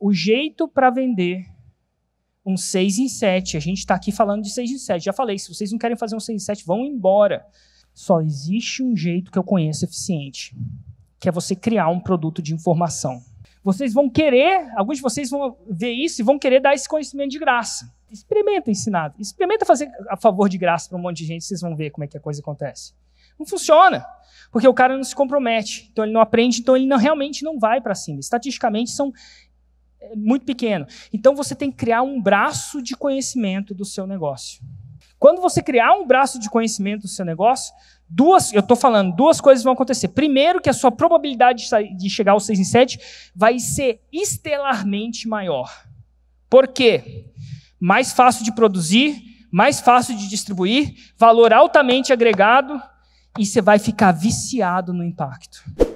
o jeito para vender um 6 em 7. A gente está aqui falando de 6 em 7. Já falei, se vocês não querem fazer um 6 em 7, vão embora. Só existe um jeito que eu conheço eficiente, que é você criar um produto de informação. Vocês vão querer, alguns de vocês vão ver isso e vão querer dar esse conhecimento de graça. Experimenta ensinar. Experimenta fazer a favor de graça para um monte de gente, vocês vão ver como é que a coisa acontece. Não funciona, porque o cara não se compromete, então ele não aprende, então ele não, realmente não vai para cima. Estatisticamente, são é muito pequeno. Então você tem que criar um braço de conhecimento do seu negócio. Quando você criar um braço de conhecimento do seu negócio, duas, eu estou falando, duas coisas vão acontecer. Primeiro, que a sua probabilidade de chegar aos 6 em 7 vai ser estelarmente maior. Por quê? Mais fácil de produzir, mais fácil de distribuir, valor altamente agregado e você vai ficar viciado no impacto.